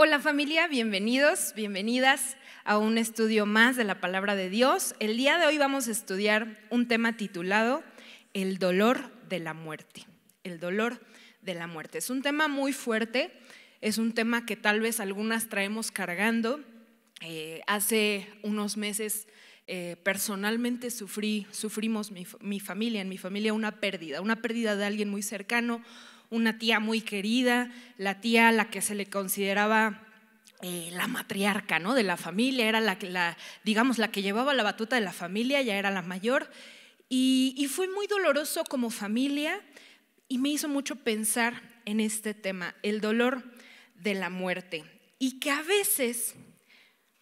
Hola familia, bienvenidos, bienvenidas a un estudio más de la palabra de Dios. El día de hoy vamos a estudiar un tema titulado El dolor de la muerte. El dolor de la muerte. Es un tema muy fuerte, es un tema que tal vez algunas traemos cargando. Eh, hace unos meses eh, personalmente sufrimos mi familia, en mi familia una pérdida, una pérdida de alguien muy cercano, una tía muy querida, la tía a la que se le consideraba eh, la matriarca ¿no? de la familia, era la, digamos, la que llevaba la batuta de la familia, ya era la mayor. Y, y fue muy doloroso como familia y me hizo mucho pensar en este tema, el dolor de la muerte. Y que a veces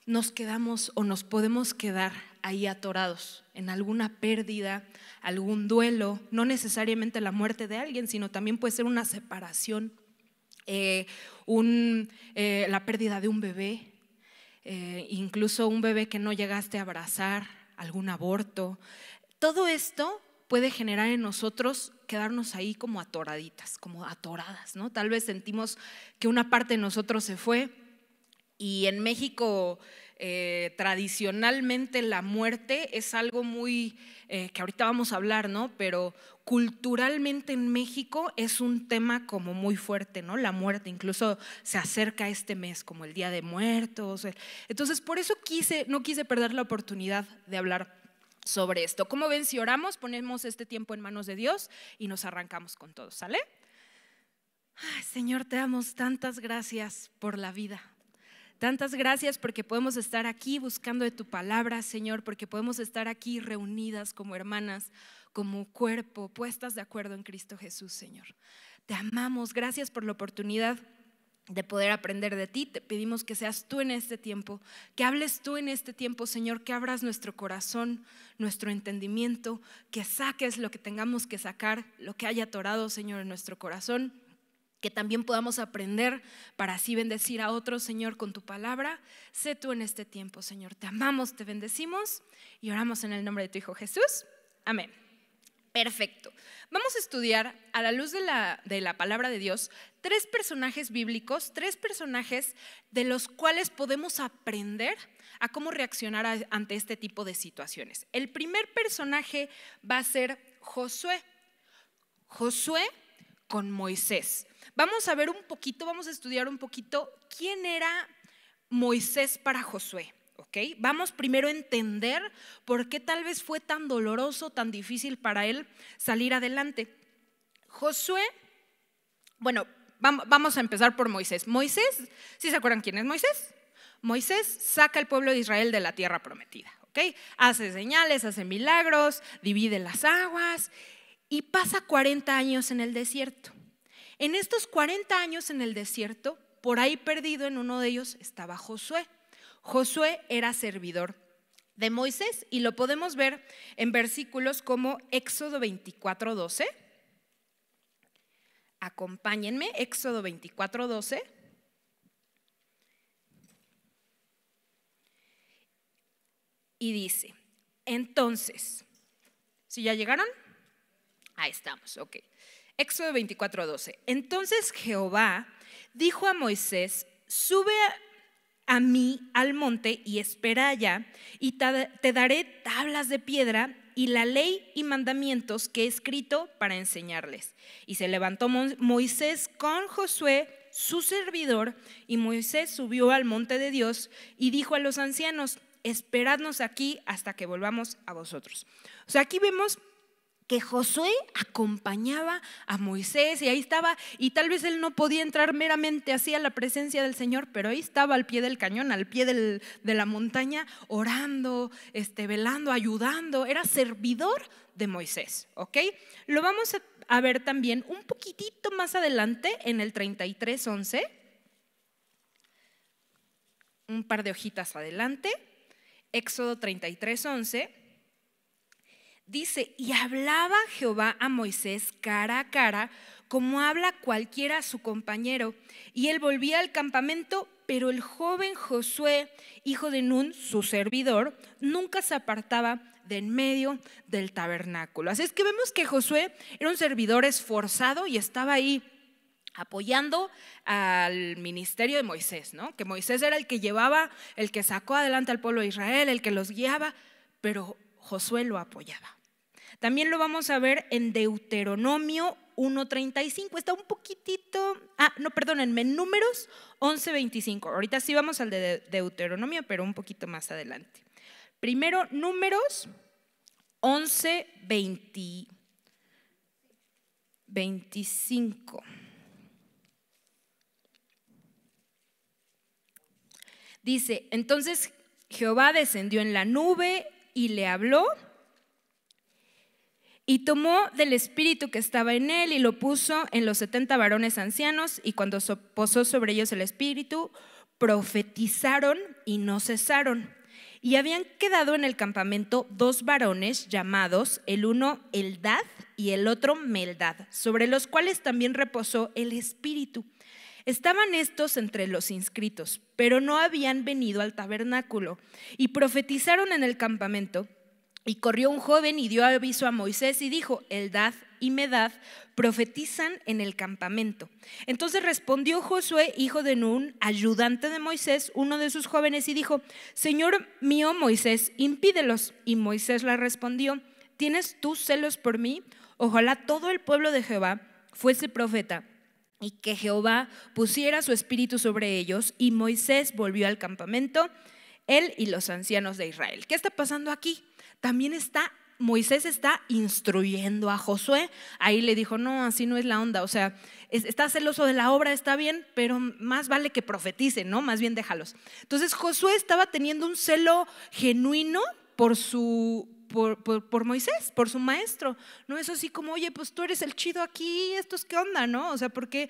nos quedamos o nos podemos quedar ahí atorados en alguna pérdida, algún duelo, no necesariamente la muerte de alguien, sino también puede ser una separación, eh, eh, la pérdida de un bebé, eh, incluso un bebé que no llegaste a abrazar, algún aborto. Todo esto puede generar en nosotros quedarnos ahí como atoraditas, como atoradas, ¿no? Tal vez sentimos que una parte de nosotros se fue y en México eh, tradicionalmente la muerte es algo muy, eh, que ahorita vamos a hablar, ¿no? Pero culturalmente en México es un tema como muy fuerte, ¿no? La muerte, incluso se acerca este mes como el Día de Muertos. Entonces, por eso quise, no quise perder la oportunidad de hablar sobre esto. como ven si oramos? Ponemos este tiempo en manos de Dios y nos arrancamos con todo, ¿sale? Señor, te damos tantas gracias por la vida, Tantas gracias porque podemos estar aquí buscando de tu palabra, Señor, porque podemos estar aquí reunidas como hermanas, como cuerpo, puestas de acuerdo en Cristo Jesús, Señor. Te amamos, gracias por la oportunidad de poder aprender de ti. Te pedimos que seas tú en este tiempo, que hables tú en este tiempo, Señor, que abras nuestro corazón, nuestro entendimiento, que saques lo que tengamos que sacar, lo que haya atorado, Señor, en nuestro corazón que también podamos aprender para así bendecir a otro Señor, con tu palabra. Sé tú en este tiempo, Señor. Te amamos, te bendecimos y oramos en el nombre de tu Hijo Jesús. Amén. Perfecto. Vamos a estudiar a la luz de la, palabra de Dios tres personajes bíblicos, tres personajes de los cuales podemos aprender a cómo reaccionar ante este tipo de situaciones. El primer personaje va a ser Josué. Josué con Moisés. Vamos a ver un poquito, vamos a estudiar un poquito quién era Moisés para Josué. ok Vamos primero a entender por qué tal vez fue tan doloroso, tan difícil para él salir adelante. Josué, bueno, vamos a empezar por Moisés. Moisés, ¿sí se acuerdan quién es Moisés? Moisés saca al pueblo de Israel de la tierra prometida, ¿ok? Hace señales, hace milagros, divide las aguas y pasa 40 años en el desierto. En estos 40 años en el desierto, por ahí perdido en uno de ellos estaba Josué. Josué era servidor de Moisés y lo podemos ver en versículos como Éxodo 24, 12. Acompáñenme, Éxodo 24, 12. Y dice, entonces, si ya llegaron, Ahí estamos, ok. Éxodo 24, 12. Entonces Jehová dijo a Moisés, sube a mí al monte y espera allá, y te daré tablas de piedra y la ley y mandamientos que he escrito para enseñarles. Y se levantó Moisés con Josué, su servidor, y Moisés subió al monte de Dios y dijo a los ancianos, esperadnos aquí hasta que volvamos a vosotros. O sea, aquí vemos que Josué acompañaba a Moisés y ahí estaba, y tal vez él no podía entrar meramente así a la presencia del Señor, pero ahí estaba al pie del cañón, al pie de la montaña, orando, este, velando, ayudando, era servidor de Moisés, ¿ok? Lo vamos a, a ver también un poquitito más adelante en el 33.11, un par de hojitas adelante, Éxodo 33.11. Dice, y hablaba Jehová a Moisés cara a cara, como habla cualquiera a su compañero. Y él volvía al campamento, pero el joven Josué, hijo de Nun, su servidor, nunca se apartaba de en medio del tabernáculo. Así es que vemos que Josué era un servidor esforzado y estaba ahí apoyando al ministerio de Moisés, ¿no? Que Moisés era el que llevaba, el que sacó adelante al pueblo de Israel, el que los guiaba, pero Josué lo apoyaba. También lo vamos a ver en Deuteronomio 1.35. Está un poquitito, ah, no, perdónenme, números 11.25. Ahorita sí vamos al de Deuteronomio, pero un poquito más adelante. Primero, números 11.25. Dice, entonces Jehová descendió en la nube y le habló y tomó del espíritu que estaba en él y lo puso en los setenta varones ancianos y cuando posó sobre ellos el espíritu, profetizaron y no cesaron. Y habían quedado en el campamento dos varones llamados, el uno Eldad y el otro Meldad, sobre los cuales también reposó el espíritu. Estaban estos entre los inscritos, pero no habían venido al tabernáculo, y profetizaron en el campamento. Y corrió un joven y dio aviso a Moisés y dijo, Eldad y Medad profetizan en el campamento. Entonces respondió Josué, hijo de Nun, ayudante de Moisés, uno de sus jóvenes, y dijo, Señor mío Moisés, impídelos. Y Moisés le respondió, ¿tienes tú celos por mí? Ojalá todo el pueblo de Jehová fuese profeta y que Jehová pusiera su espíritu sobre ellos, y Moisés volvió al campamento, él y los ancianos de Israel. ¿Qué está pasando aquí? También está, Moisés está instruyendo a Josué. Ahí le dijo, no, así no es la onda, o sea, está celoso de la obra, está bien, pero más vale que profetice ¿no? Más bien déjalos. Entonces Josué estaba teniendo un celo genuino por su, por, Moisés, por su maestro. No es así como, oye, pues tú eres el chido aquí, esto es qué onda, ¿no? O sea, porque...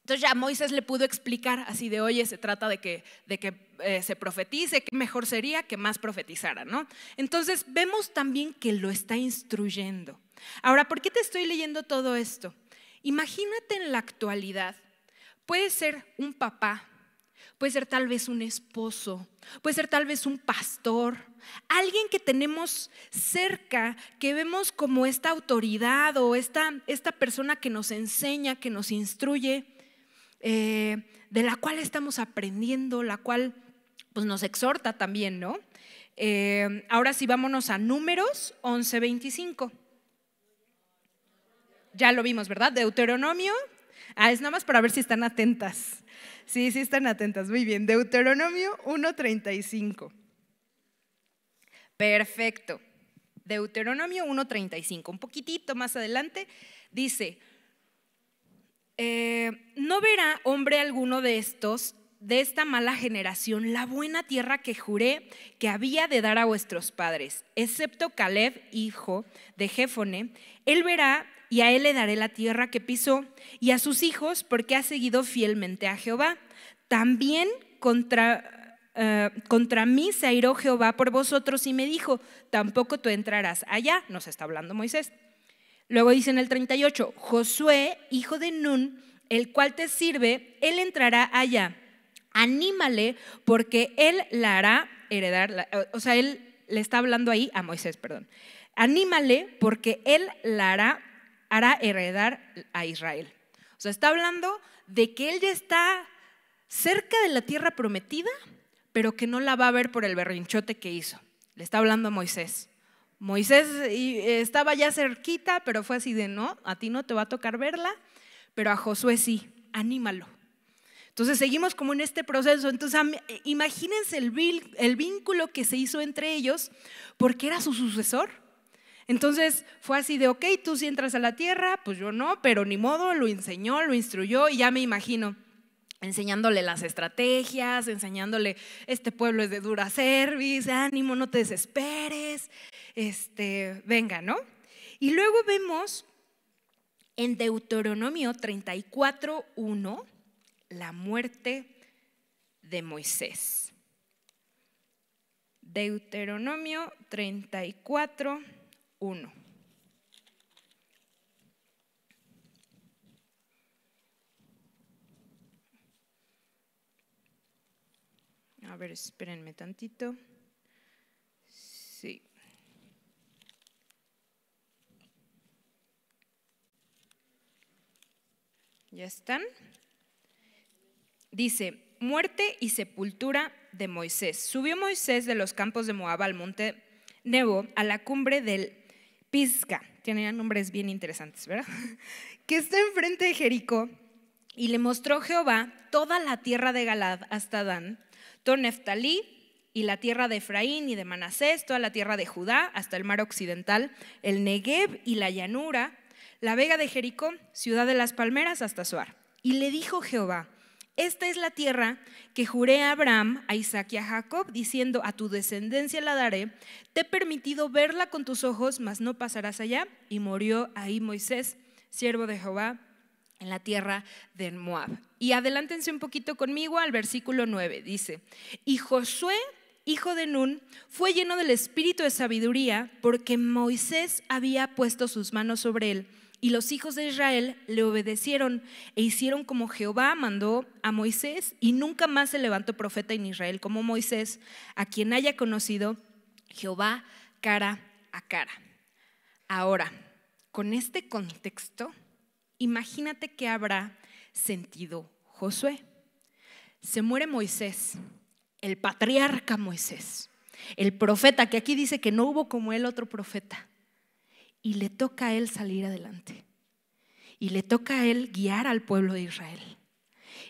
Entonces ya Moisés le pudo explicar así de, oye, se trata de que, de que eh, se profetice, que mejor sería que más profetizara, ¿no? Entonces vemos también que lo está instruyendo. Ahora, ¿por qué te estoy leyendo todo esto? Imagínate en la actualidad, puede ser un papá Puede ser tal vez un esposo, puede ser tal vez un pastor, alguien que tenemos cerca, que vemos como esta autoridad o esta, esta persona que nos enseña, que nos instruye, eh, de la cual estamos aprendiendo, la cual pues, nos exhorta también, ¿no? Eh, ahora sí, vámonos a números 11.25. Ya lo vimos, ¿verdad? Deuteronomio. Ah, es nada más para ver si están atentas. Sí, sí están atentas. Muy bien. Deuteronomio 1.35. Perfecto. Deuteronomio 1.35. Un poquitito más adelante dice, eh, no verá hombre alguno de estos, de esta mala generación, la buena tierra que juré que había de dar a vuestros padres, excepto Caleb, hijo de Jefone, él verá y a él le daré la tierra que pisó y a sus hijos porque ha seguido fielmente a Jehová. También contra, eh, contra mí se airó Jehová por vosotros y me dijo, tampoco tú entrarás allá, nos está hablando Moisés. Luego dice en el 38, Josué, hijo de Nun, el cual te sirve, él entrará allá. Anímale porque él la hará heredar, o sea, él le está hablando ahí a Moisés, perdón. Anímale porque él la hará hará heredar a Israel. O sea, está hablando de que él ya está cerca de la tierra prometida, pero que no la va a ver por el berrinchote que hizo. Le está hablando a Moisés. Moisés eh, estaba ya cerquita, pero fue así de, no, a ti no te va a tocar verla, pero a Josué sí, anímalo. Entonces seguimos como en este proceso. Entonces eh, imagínense el, el vínculo que se hizo entre ellos porque era su sucesor. Entonces fue así de, ok, tú sí entras a la tierra, pues yo no, pero ni modo, lo enseñó, lo instruyó y ya me imagino enseñándole las estrategias, enseñándole, este pueblo es de dura service, ánimo, no te desesperes, este, venga, ¿no? Y luego vemos en Deuteronomio 34.1 la muerte de Moisés. Deuteronomio 34, a ver, espérenme tantito. Sí. ¿Ya están? Dice, muerte y sepultura de Moisés. Subió Moisés de los campos de Moab al monte Nebo, a la cumbre del Pisca, tiene nombres bien interesantes, ¿verdad? Que está enfrente de Jericó y le mostró Jehová toda la tierra de Galad hasta Dan, todo Neftalí y la tierra de Efraín y de Manasés, toda la tierra de Judá hasta el mar occidental, el Negev y la llanura, la vega de Jericó, ciudad de las palmeras hasta Suar. Y le dijo Jehová, esta es la tierra que juré a Abraham, a Isaac y a Jacob, diciendo, a tu descendencia la daré, te he permitido verla con tus ojos, mas no pasarás allá. Y murió ahí Moisés, siervo de Jehová, en la tierra de Moab. Y adelántense un poquito conmigo al versículo 9, dice, y Josué, hijo de Nun, fue lleno del espíritu de sabiduría, porque Moisés había puesto sus manos sobre él y los hijos de Israel le obedecieron e hicieron como Jehová mandó a Moisés, y nunca más se levantó profeta en Israel como Moisés, a quien haya conocido Jehová cara a cara. Ahora, con este contexto, imagínate que habrá sentido Josué. Se muere Moisés, el patriarca Moisés, el profeta, que aquí dice que no hubo como él otro profeta y le toca a él salir adelante. Y le toca a él guiar al pueblo de Israel.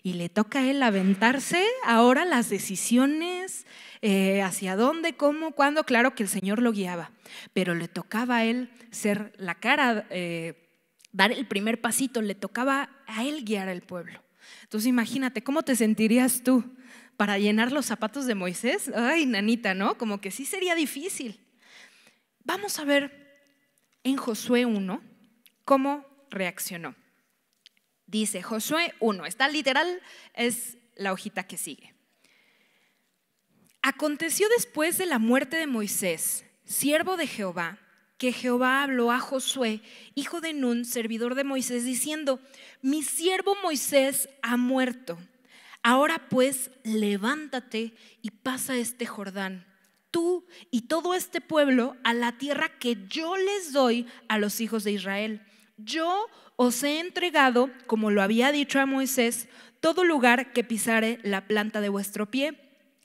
Y le toca a él aventarse ahora las decisiones, eh, hacia dónde, cómo, cuándo. Claro que el Señor lo guiaba, pero le tocaba a él ser la cara, eh, dar el primer pasito, le tocaba a él guiar al pueblo. Entonces imagínate, ¿cómo te sentirías tú para llenar los zapatos de Moisés? Ay, nanita, ¿no? Como que sí sería difícil. Vamos a ver en Josué 1 cómo reaccionó. Dice Josué 1, está literal, es la hojita que sigue. Aconteció después de la muerte de Moisés, siervo de Jehová, que Jehová habló a Josué, hijo de Nun, servidor de Moisés, diciendo, mi siervo Moisés ha muerto. Ahora pues, levántate y pasa este Jordán tú y todo este pueblo a la tierra que yo les doy a los hijos de Israel. Yo os he entregado, como lo había dicho a Moisés, todo lugar que pisare la planta de vuestro pie,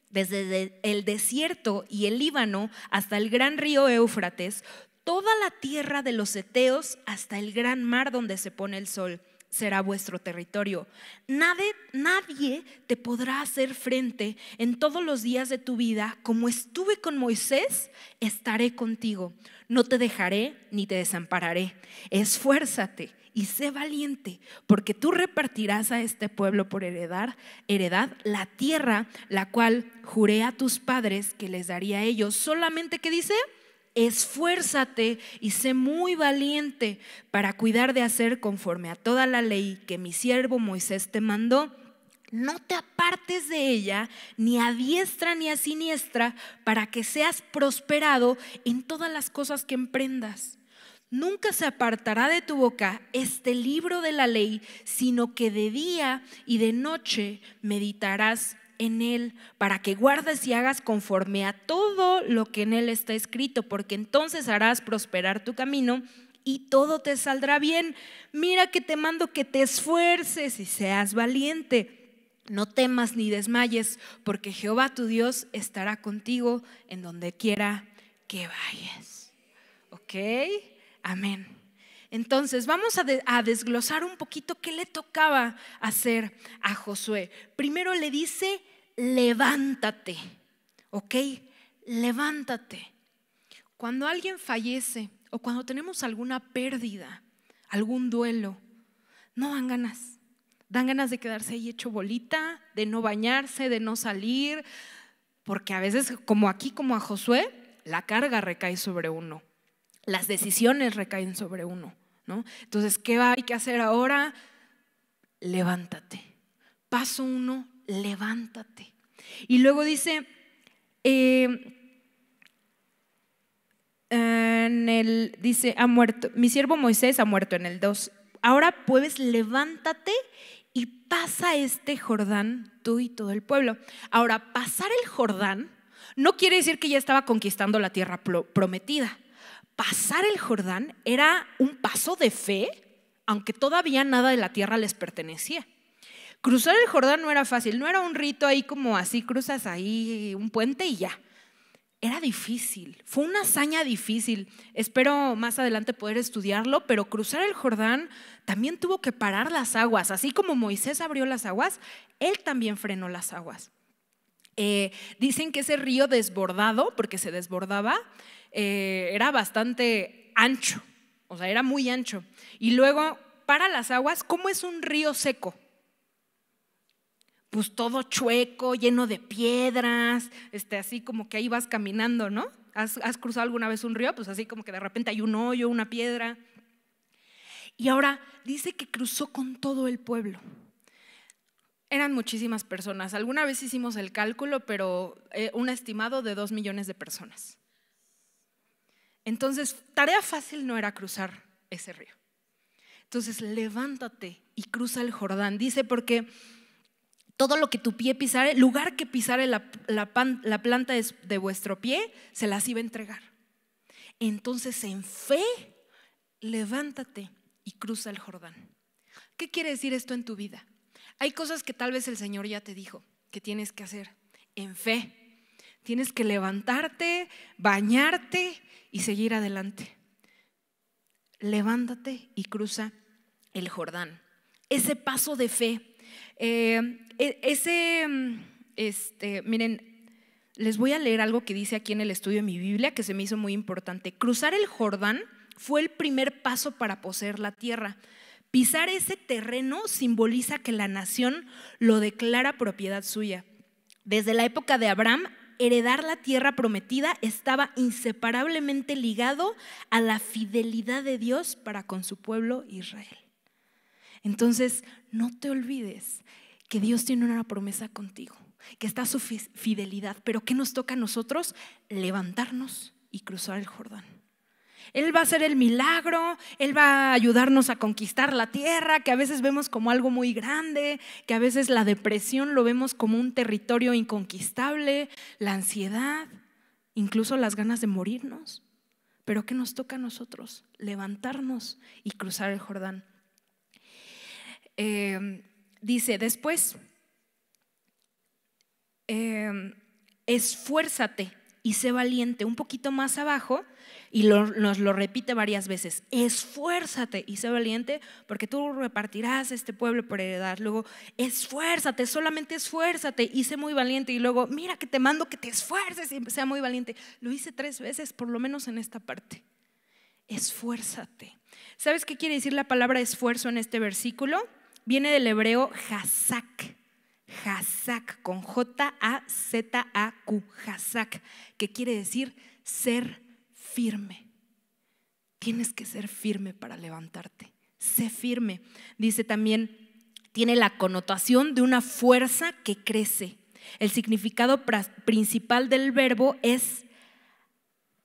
desde el desierto y el Líbano hasta el gran río Éufrates, toda la tierra de los Eteos hasta el gran mar donde se pone el sol será vuestro territorio. Nadie, nadie te podrá hacer frente en todos los días de tu vida. Como estuve con Moisés, estaré contigo. No te dejaré ni te desampararé. Esfuérzate y sé valiente, porque tú repartirás a este pueblo por heredar, heredad la tierra, la cual juré a tus padres que les daría a ellos. Solamente que dice, esfuérzate y sé muy valiente para cuidar de hacer conforme a toda la ley que mi siervo Moisés te mandó. No te apartes de ella, ni a diestra ni a siniestra, para que seas prosperado en todas las cosas que emprendas. Nunca se apartará de tu boca este libro de la ley, sino que de día y de noche meditarás en Él, para que guardes y hagas conforme a todo lo que en Él está escrito, porque entonces harás prosperar tu camino y todo te saldrá bien. Mira que te mando que te esfuerces y seas valiente. No temas ni desmayes, porque Jehová tu Dios estará contigo en donde quiera que vayas. ¿Ok? Amén. Entonces, vamos a, a, desglosar un poquito qué le tocaba hacer a Josué. Primero le dice, levántate, ¿ok? Levántate. Cuando alguien fallece o cuando tenemos alguna pérdida, algún duelo, no dan ganas. Dan ganas de quedarse ahí hecho bolita, de no bañarse, de no salir, porque a veces, como aquí, como a Josué, la carga recae sobre uno, las decisiones recaen sobre uno, ¿no? Entonces, ¿qué hay que hacer ahora? Levántate. Paso uno, levántate. Y luego dice, eh, dice, muerto, mi siervo Moisés ha muerto en el 2. Ahora puedes levántate y pasa este Jordán, tú y todo el pueblo. Ahora, pasar el Jordán no quiere decir que ya estaba conquistando la tierra prometida. Pasar el Jordán era un paso de fe, aunque todavía nada de la tierra les pertenecía. Cruzar el Jordán no era fácil, no era un rito ahí como así, cruzas ahí un puente y ya. Era difícil, fue una hazaña difícil. Espero más adelante poder estudiarlo, pero cruzar el Jordán también tuvo que parar las aguas. Así como Moisés abrió las aguas, él también frenó las aguas. Eh, dicen que ese río desbordado, porque se desbordaba, eh, era bastante ancho, o sea, era muy ancho. Y luego, para las aguas, ¿cómo es un río seco? pues todo chueco, lleno de piedras, este, así como que ahí vas caminando, ¿no? ¿Has, cruzado alguna vez un río? Pues así como que de repente hay un hoyo, una piedra. Y ahora dice que cruzó con todo el pueblo. Eran muchísimas personas. Alguna vez hicimos el cálculo, pero eh, un estimado de dos millones de personas. Entonces, tarea fácil no era cruzar ese río. Entonces, levántate y cruza el Jordán. Dice porque todo lo que tu pie pisare, lugar que pisare la, la, planta de vuestro pie, se las iba a entregar. Entonces en fe, levántate y cruza el Jordán. ¿Qué quiere decir esto en tu vida? Hay cosas que tal vez el Señor ya te dijo que tienes que hacer en fe. Tienes que levantarte, bañarte y seguir adelante. Levántate y cruza el Jordán. Ese paso de fe eh, e, ese, mm, este, miren, les voy a leer algo que dice aquí en el estudio de mi Biblia, que se me hizo muy importante. Cruzar el Jordán fue el primer paso para poseer la tierra. Pisar ese terreno simboliza que la nación lo declara propiedad suya. Desde la época de Abraham, heredar la tierra prometida estaba inseparablemente ligado a la fidelidad de Dios para con su pueblo Israel. Entonces, no te olvides que Dios tiene una promesa contigo, que está su fidelidad, pero ¿qué nos toca a nosotros? Levantarnos y cruzar el Jordán. Él va a hacer el milagro, Él va a ayudarnos a conquistar la tierra, que a veces vemos como algo muy grande, que a veces la depresión lo vemos como un territorio inconquistable, la ansiedad, incluso las ganas de morirnos. Pero ¿qué nos toca a nosotros? Levantarnos y cruzar el Jordán. Em, dice después, em, esfuérzate y sé valiente un poquito más abajo y nos lo repite varias veces, esfuérzate y sé valiente porque tú repartirás este pueblo por heredad. Luego, esfuérzate, solamente esfuérzate y sé muy valiente. Y luego, mira que te mando que te esfuerces y sea muy valiente. Lo hice tres veces, por lo menos en esta parte. Esfuérzate. ¿Sabes qué quiere decir la palabra esfuerzo en este versículo? viene del hebreo Hazak. Hazak, con J-A-Z-A-Q, Hazak, que quiere decir ser firme. Tienes que ser firme para levantarte. Sé firme. Dice también, tiene la connotación de una fuerza que crece. El significado principal del verbo es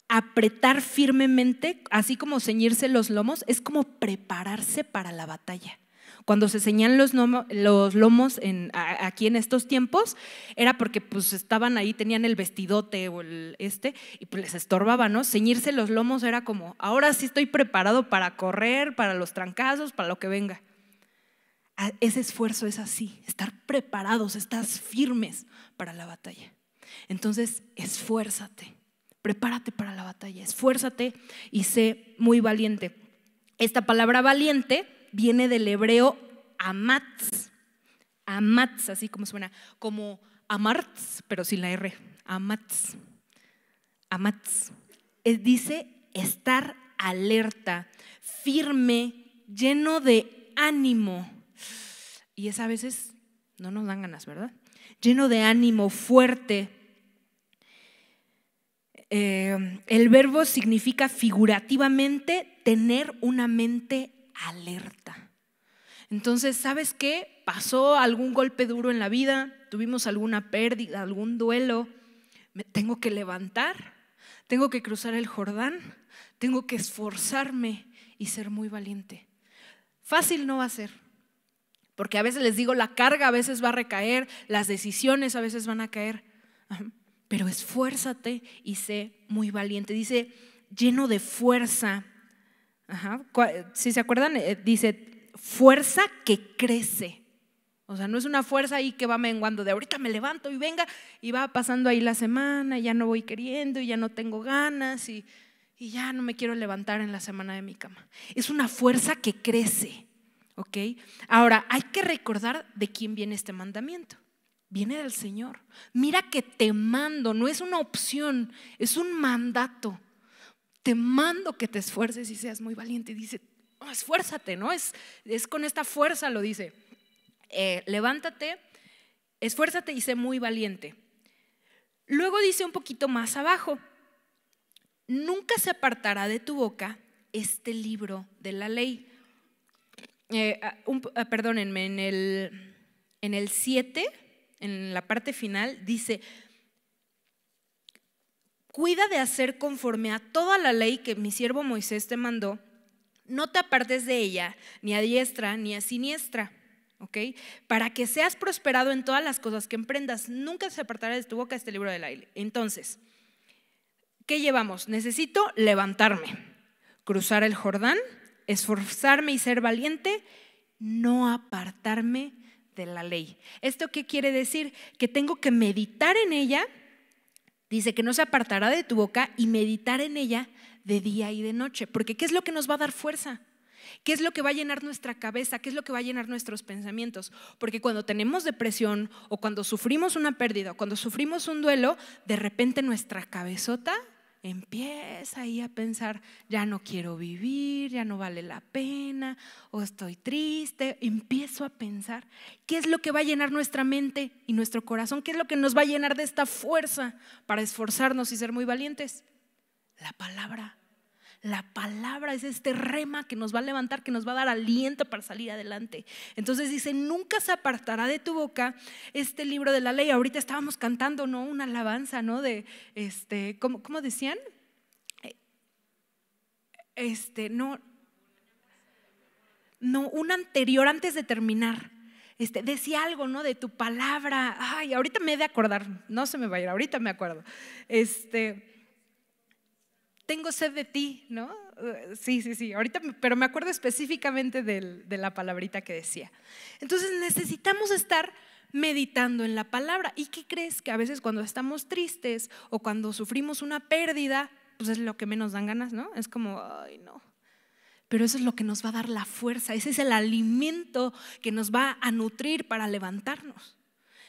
apretar firmemente, así como ceñirse los lomos, es como prepararse para la batalla cuando se ceñían los, los, lomos en, aquí en estos tiempos, era porque pues estaban ahí, tenían el vestidote o el este, y pues les estorbaba, ¿no? Ceñirse los lomos era como, ahora sí estoy preparado para correr, para los trancazos, para lo que venga. Ah, ese esfuerzo es así, estar preparados, estás firmes para la batalla. Entonces, esfuérzate, prepárate para la batalla, esfuérzate y sé muy valiente. Esta palabra valiente viene del hebreo amatz, amatz, así como suena, como amartz, pero sin la R, amatz, amatz. dice estar alerta, firme, lleno de ánimo. Y es a veces, no nos dan ganas, ¿verdad? Lleno de ánimo, fuerte. Eh, el verbo significa figurativamente tener una mente alerta. Entonces, ¿sabes qué? Pasó algún golpe duro en la vida, tuvimos alguna pérdida, algún duelo. tengo que levantar, tengo que cruzar el Jordán, tengo que esforzarme y ser muy valiente. Fácil no va a ser, porque a veces les digo, la carga a veces va a recaer, las decisiones a veces van a caer, pero esfuérzate y sé muy valiente. Dice, lleno de fuerza Ajá. Si se acuerdan, eh, dice fuerza que crece. O sea, no es una fuerza ahí que va menguando de ahorita me levanto y venga y va pasando ahí la semana, y ya no voy queriendo y ya no tengo ganas y, ya no me quiero levantar en la semana de mi cama. Es una fuerza que crece, ¿ok? Ahora, hay que recordar de quién viene este mandamiento. Viene del Señor. Mira que te mando, no es una opción, es un mandato te mando que te esfuerces y seas muy valiente. dice, esfuérzate, ¿no? Es, es con esta fuerza, lo dice. Eh, levántate, esfuérzate y sé muy valiente. Luego dice un poquito más abajo, nunca se apartará de tu boca este libro de la ley. Eh, ah, ah, perdónenme, en el 7, en, en la parte final, dice, cuida de hacer conforme a toda la ley que mi siervo Moisés te mandó, no te apartes de ella, ni a diestra ni a siniestra, Para que seas prosperado en todas las cosas que emprendas, nunca se apartará de tu boca este libro del aire. Entonces, ¿qué llevamos? Necesito levantarme, cruzar el Jordán, esforzarme y ser valiente, no apartarme de la ley. ¿Esto qué quiere decir? Que tengo que meditar en ella Dice que no se apartará de tu boca y meditar en ella de día y de noche. Porque ¿qué es lo que nos va a dar fuerza? ¿Qué es lo que va a llenar nuestra cabeza? ¿Qué es lo que va a llenar nuestros pensamientos? Porque cuando tenemos depresión o cuando sufrimos una pérdida o cuando sufrimos un duelo, de repente nuestra cabezota empieza ahí a pensar, ya no quiero vivir, ya no vale la pena, o estoy triste, empiezo a pensar, ¿qué es lo que va a llenar nuestra mente y nuestro corazón? ¿Qué es lo que nos va a llenar de esta fuerza para esforzarnos y ser muy valientes? La palabra la palabra es este rema que nos va a levantar, que nos va a dar aliento para salir adelante. Entonces dice, nunca se apartará de tu boca este libro de la ley. Ahorita estábamos cantando, ¿no? Una alabanza, ¿no? De, este, ¿cómo, decían? Este, no, no, un anterior antes de terminar. Este, decía algo, ¿no? De tu palabra. Ay, ahorita me he de acordar, no se me va a ir, ahorita me acuerdo. Este, tengo sed de ti, ¿no? Eh, sí, sí, sí, ahorita, pero me acuerdo específicamente de la palabrita que decía. Entonces necesitamos estar meditando en la palabra. ¿Y qué crees? Que a veces cuando estamos tristes o cuando sufrimos una pérdida, pues es lo que menos dan ganas, ¿no? Es como, ay, no. Pero eso es lo que nos va a dar la fuerza, ese es el alimento que nos va a nutrir para levantarnos.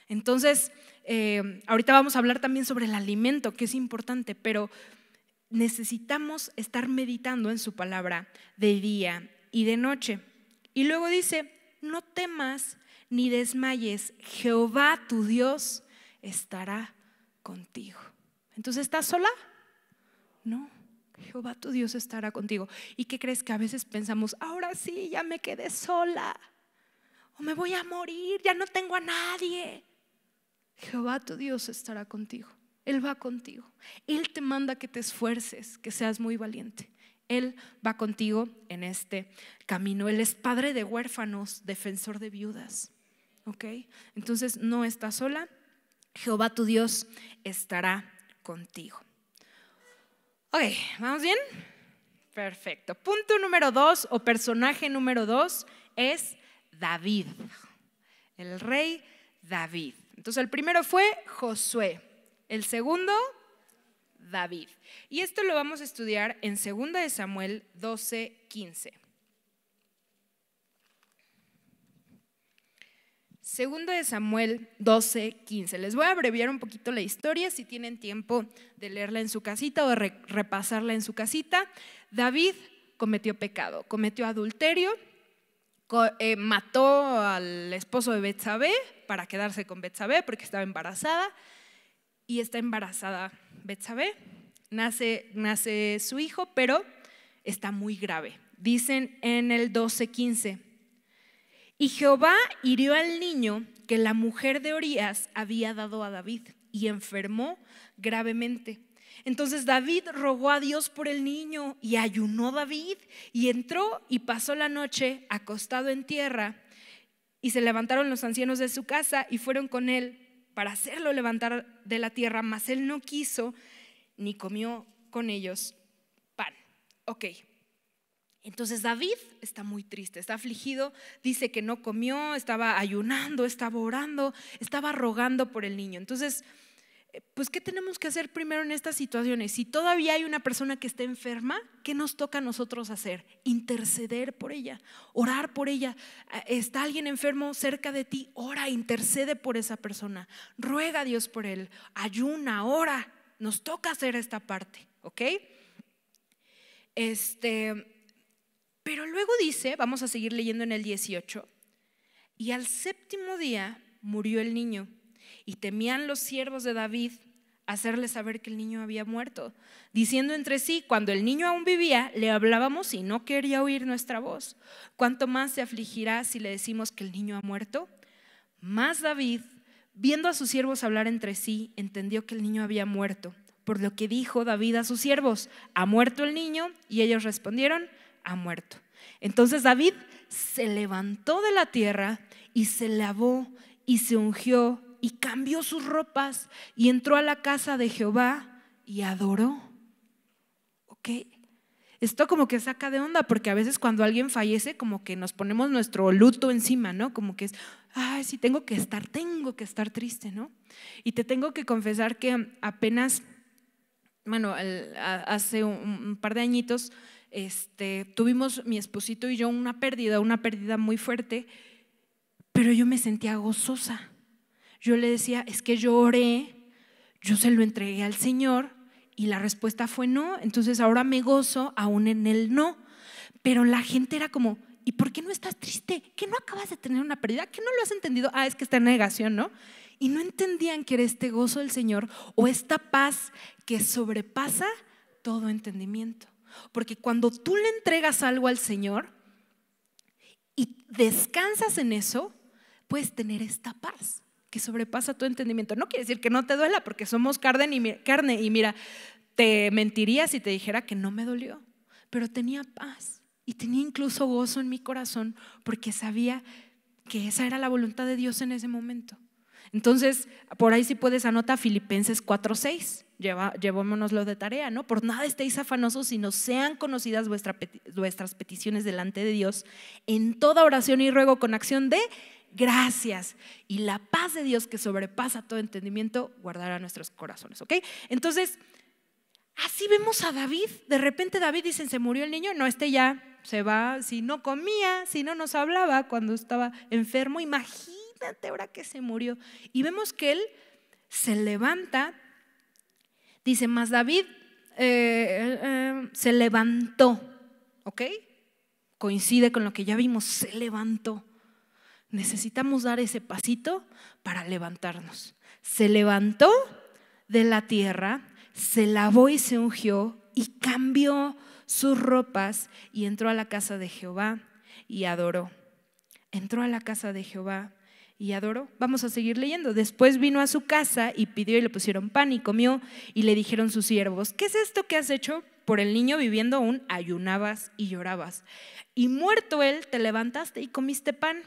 Entonces, eh, ahorita vamos a hablar también sobre el alimento, que es importante, pero necesitamos estar meditando en su palabra de día y de noche. Y luego dice, no temas ni desmayes, Jehová tu Dios estará contigo. Entonces, ¿estás sola? No, Jehová tu Dios estará contigo. ¿Y qué crees que a veces pensamos, ahora sí, ya me quedé sola? O me voy a morir, ya no tengo a nadie. Jehová tu Dios estará contigo. Él va contigo. Él te manda que te esfuerces, que seas muy valiente. Él va contigo en este camino. Él es padre de huérfanos, defensor de viudas. ¿Ok? Entonces no estás sola. Jehová tu Dios estará contigo. Ok, ¿vamos bien? Perfecto. Punto número dos o personaje número dos es David, el rey David. Entonces el primero fue Josué. El segundo, David. Y esto lo vamos a estudiar en 2 de Samuel 12, 15. Segundo de Samuel 12, 15. Les voy a abreviar un poquito la historia si tienen tiempo de leerla en su casita o de repasarla en su casita. David cometió pecado, cometió adulterio, eh, mató al esposo de Betsabé para quedarse con Betsabé porque estaba embarazada y está embarazada Betsabé. Nace, nace su hijo, pero está muy grave. Dicen en el 12:15. Y Jehová hirió al niño que la mujer de Orías había dado a David y enfermó gravemente. Entonces David rogó a Dios por el niño y ayunó David y entró y pasó la noche acostado en tierra. Y se levantaron los ancianos de su casa y fueron con él para hacerlo levantar de la tierra, mas él no quiso ni comió con ellos pan. Ok. Entonces David está muy triste, está afligido, dice que no comió, estaba ayunando, estaba orando, estaba rogando por el niño. Entonces eh, pues, ¿qué tenemos que hacer primero en estas situaciones? Si todavía hay una persona que está enferma, ¿qué nos toca a nosotros hacer? Interceder por ella, orar por ella. Ah, está alguien enfermo cerca de ti, ora, intercede por esa persona, ruega a Dios por él, ayuna, ora. Nos toca hacer esta parte, ¿ok? Este, pero luego dice, vamos a seguir leyendo en el 18, y al séptimo día murió el niño y temían los siervos de David hacerle saber que el niño había muerto, diciendo entre sí, cuando el niño aún vivía, le hablábamos y no quería oír nuestra voz. ¿Cuánto más se afligirá si le decimos que el niño ha muerto? Más David, viendo a sus siervos hablar entre sí, entendió que el niño había muerto, por lo que dijo David a sus siervos, ha muerto el niño, y ellos respondieron, ha muerto. Entonces David se levantó de la tierra y se lavó y se ungió y cambió sus ropas y entró a la casa de Jehová y adoró. ¿Ok? Esto como que saca de onda, porque a veces cuando alguien fallece, como que nos ponemos nuestro luto encima, ¿no? Como que es, ay, sí, tengo que estar, tengo que estar triste, ¿no? Y te tengo que confesar que apenas, bueno, hace un par de añitos, este, tuvimos mi esposito y yo una pérdida, una pérdida muy fuerte, pero yo me sentía gozosa yo le decía, es que yo oré, yo se lo entregué al Señor y la respuesta fue no, entonces ahora me gozo aún en el no. Pero la gente era como, ¿y por qué no estás triste? ¿Qué no acabas de tener una pérdida? ¿Qué no lo has entendido? Ah, es que está en negación, ¿no? Y no entendían que era este gozo del Señor o esta paz que sobrepasa todo entendimiento. Porque cuando tú le entregas algo al Señor y descansas en eso, puedes tener esta paz que sobrepasa tu entendimiento. No quiere decir que no te duela, porque somos carne y, carne y mira, te mentiría si te dijera que no me dolió, pero tenía paz y tenía incluso gozo en mi corazón porque sabía que esa era la voluntad de Dios en ese momento. Entonces, por ahí si sí puedes anota Filipenses 4:6. Llevémonoslo de tarea, ¿no? Por nada estéis afanosos, sino sean conocidas vuestras peticiones delante de Dios en toda oración y ruego con acción de gracias. Y la paz de Dios que sobrepasa todo entendimiento guardará nuestros corazones, ¿ok? Entonces, así vemos a David. De repente David dice: se murió el niño. No, este ya se va. Si no comía, si no nos hablaba cuando estaba enfermo, imagínate ahora que se murió. Y vemos que él se levanta. Dice, más David eh, eh, eh, se levantó, ¿ok? Coincide con lo que ya vimos, se levantó necesitamos dar ese pasito para levantarnos. Se levantó de la tierra, se lavó y se ungió y cambió sus ropas y entró a la casa de Jehová y adoró. Entró a la casa de Jehová y adoró. Vamos a seguir leyendo. Después vino a su casa y pidió y le pusieron pan y comió y le dijeron sus siervos, ¿qué es esto que has hecho? Por el niño viviendo aún ayunabas y llorabas. Y muerto él, te levantaste y comiste pan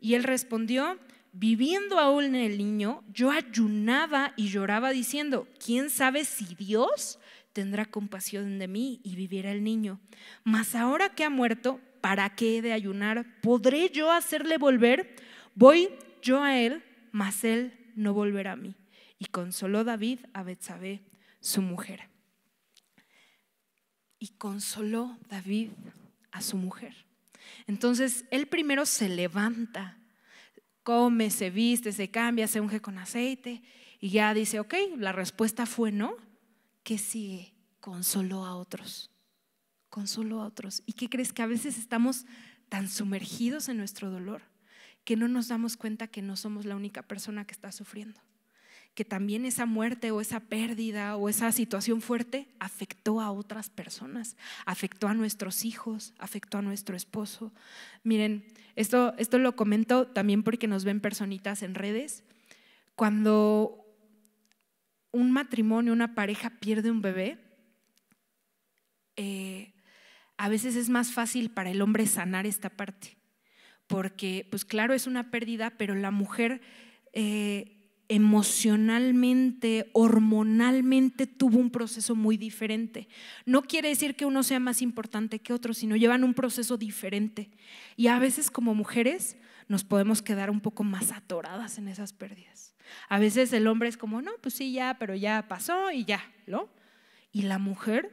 y él respondió, viviendo aún el niño, yo ayunaba y lloraba diciendo, ¿quién sabe si Dios tendrá compasión de mí y viviera el niño? Mas ahora que ha muerto, ¿para qué he de ayunar? ¿Podré yo hacerle volver? Voy yo a él, mas él no volverá a mí. Y consoló David a Betsabé, su mujer. Y consoló David a su mujer. Entonces, él primero se levanta, come, se viste, se cambia, se unge con aceite y ya dice, ok, la respuesta fue no. que sigue? Consoló a otros. Consoló a otros. ¿Y qué crees que a veces estamos tan sumergidos en nuestro dolor que no nos damos cuenta que no somos la única persona que está sufriendo? que también esa muerte o esa pérdida o esa situación fuerte afectó a otras personas, afectó a nuestros hijos, afectó a nuestro esposo. Miren, esto, esto lo comento también porque nos ven personitas en redes. Cuando un matrimonio, una pareja pierde un bebé, eh, a veces es más fácil para el hombre sanar esta parte, porque pues claro es una pérdida, pero la mujer... Eh, emocionalmente, hormonalmente tuvo un proceso muy diferente. No quiere decir que uno sea más importante que otro, sino llevan un proceso diferente. Y a veces como mujeres nos podemos quedar un poco más atoradas en esas pérdidas. A veces el hombre es como, no, pues sí, ya, pero ya pasó y ya, ¿no? Y la mujer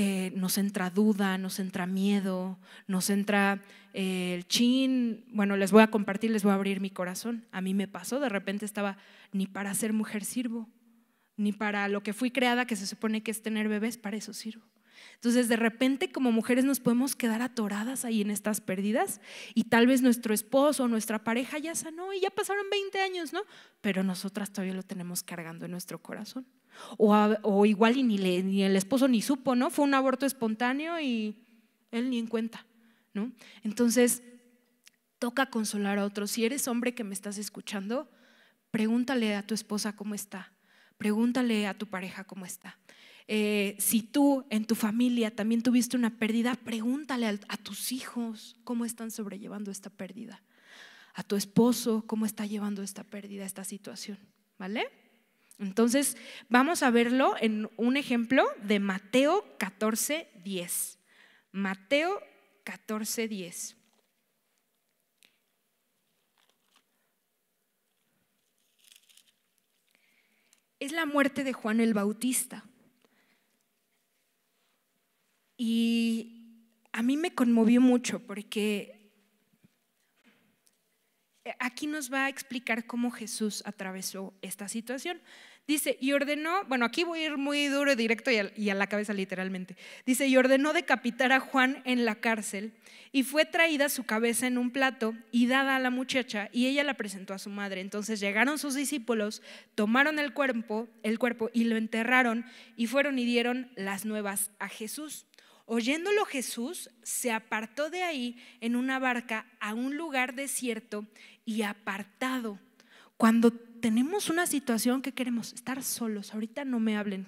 eh, nos entra duda, nos entra miedo, nos entra eh, el chin. Bueno, les voy a compartir, les voy a abrir mi corazón. A mí me pasó, de repente estaba, ni para ser mujer sirvo, ni para lo que fui creada, que se supone que es tener bebés, para eso sirvo. Entonces, de repente, como mujeres, nos podemos quedar atoradas ahí en estas pérdidas y tal vez nuestro esposo o nuestra pareja ya sanó y ya pasaron 20 años, ¿no? Pero nosotras todavía lo tenemos cargando en nuestro corazón. O, igual ni, ni el esposo ni supo, ¿no? Fue un aborto espontáneo y él ni en cuenta, ¿no? Entonces, toca consolar a otros. Si eres hombre que me estás escuchando, pregúntale a tu esposa cómo está. Pregúntale a tu pareja cómo está. Eh, si tú en tu familia también tuviste una pérdida, pregúntale a, tus hijos cómo están sobrellevando esta pérdida. A tu esposo cómo está llevando esta pérdida, esta situación. ¿Vale? Entonces, vamos a verlo en un ejemplo de Mateo 14.10 Mateo 14.10 Es la muerte de Juan el Bautista. Y a mí me conmovió mucho porque aquí nos va a explicar cómo Jesús atravesó esta situación. Dice, y ordenó, bueno, aquí voy a ir muy duro y directo y a, la cabeza literalmente. Dice, y ordenó decapitar a Juan en la cárcel y fue traída su cabeza en un plato y dada a la muchacha y ella la presentó a su madre. Entonces llegaron sus discípulos, tomaron el cuerpo, el cuerpo y lo enterraron y fueron y dieron las nuevas a Jesús. Oyéndolo Jesús, se apartó de ahí en una barca a un lugar desierto y apartado. Cuando tenemos una situación que queremos estar solos, ahorita no me hablen.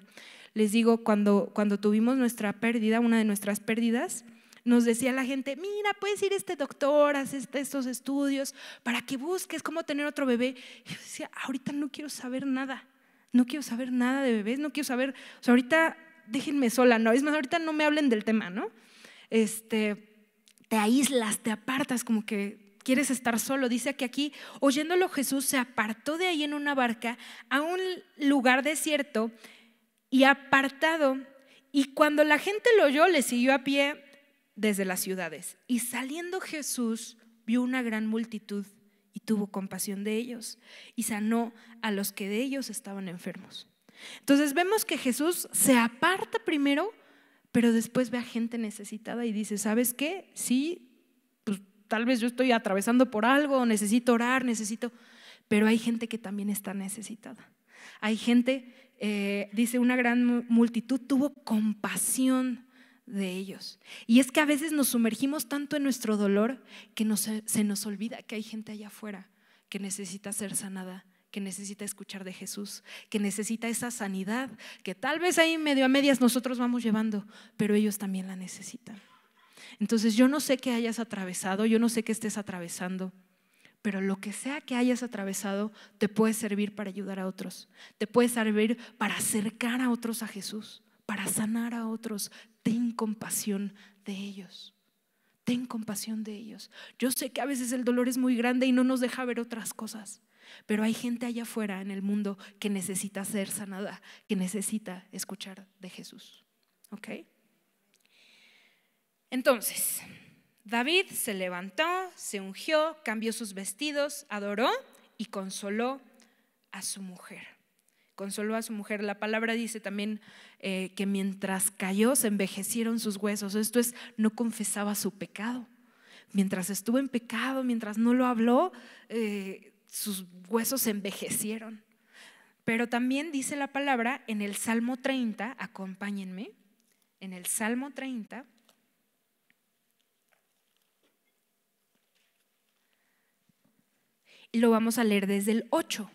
Les digo, cuando, cuando tuvimos nuestra pérdida, una de nuestras pérdidas, nos decía la gente, mira, puedes ir a este doctor, haces este, estos estudios para que busques cómo tener otro bebé. Y yo decía, ahorita no quiero saber nada, no quiero saber nada de bebés, no quiero saber, o sea, ahorita déjenme sola, no, es más, ahorita no me hablen del tema, ¿no? Este, te aíslas, te apartas, como que quieres estar solo. Dice que aquí, oyéndolo Jesús se apartó de ahí en una barca a un lugar desierto y apartado, y cuando la gente lo oyó, le siguió a pie desde las ciudades. Y saliendo Jesús vio una gran multitud y tuvo compasión de ellos y sanó a los que de ellos estaban enfermos. Entonces vemos que Jesús se aparta primero, pero después ve a gente necesitada y dice, ¿sabes qué? Sí, pues tal vez yo estoy atravesando por algo, necesito orar, necesito, pero hay gente que también está necesitada. Hay gente, eh, dice, una gran multitud tuvo compasión de ellos. Y es que a veces nos sumergimos tanto en nuestro dolor que se nos olvida que hay gente allá afuera que necesita ser sanada que necesita escuchar de Jesús, que necesita esa sanidad, que tal vez ahí medio a medias nosotros vamos llevando, pero ellos también la necesitan. Entonces yo no sé qué hayas atravesado, yo no sé qué estés atravesando, pero lo que sea que hayas atravesado te puede servir para ayudar a otros, te puede servir para acercar a otros a Jesús, para sanar a otros. Ten compasión de ellos ten compasión de ellos. Yo sé que a veces el dolor es muy grande y no nos deja ver otras cosas, pero hay gente allá afuera en el mundo que necesita ser sanada, que necesita escuchar de Jesús. ¿Ok? Entonces, David se levantó, se ungió, cambió sus vestidos, adoró y consoló a su mujer. Consoló a su mujer. La palabra dice también eh, que mientras cayó se envejecieron sus huesos. Esto es, no confesaba su pecado. Mientras estuvo en pecado, mientras no lo habló, eh, sus huesos envejecieron. Pero también dice la palabra en el Salmo 30, acompáñenme, en el Salmo 30, y lo vamos a leer desde el 8.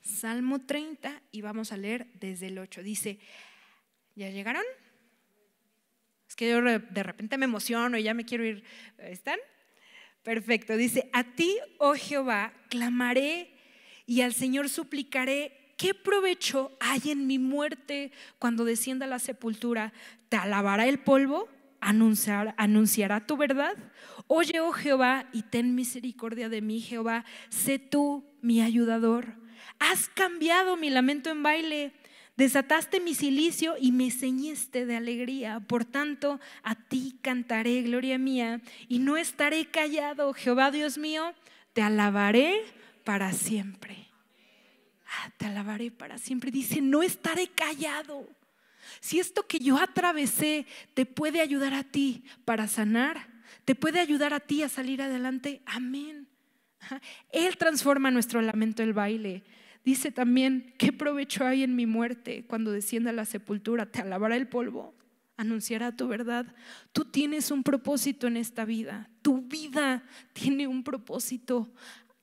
Salmo 30 y vamos a leer desde el 8. Dice, ¿ya llegaron? Es que yo de repente me emociono y ya me quiero ir. ¿Están? Perfecto. Dice, a ti, oh Jehová, clamaré y al Señor suplicaré. ¿Qué provecho hay en mi muerte cuando descienda a la sepultura? ¿Te alabará el polvo? ¿Anunciará tu verdad? Oye, oh Jehová, y ten misericordia de mí, Jehová. Sé tú mi ayudador. Has cambiado mi lamento en baile Desataste mi cilicio y me ceñiste de alegría. Por tanto, a ti cantaré, gloria mía, y no estaré callado. Jehová Dios mío, te alabaré para siempre. Ah, te alabaré para siempre. Dice, no estaré callado. Si esto que yo atravesé te puede ayudar a ti para sanar, te puede ayudar a ti a salir adelante, amén. Él transforma nuestro lamento el baile. Dice también, ¿qué provecho hay en mi muerte cuando descienda a la sepultura? ¿Te alabará el polvo? anunciará tu verdad. Tú tienes un propósito en esta vida. Tu vida tiene un propósito.